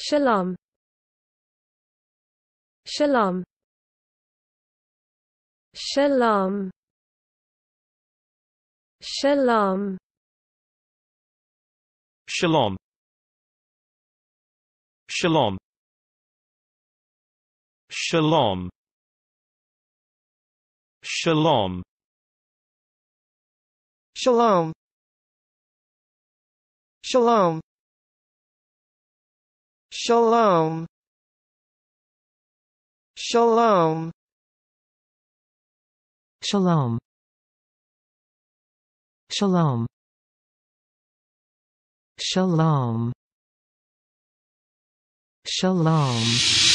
Shalom Shalom Shalom Shalom Shalom Shalom Shalom Shalom Shalom Shalom Shalom Shalom Shalom Shalom Shalom Shalom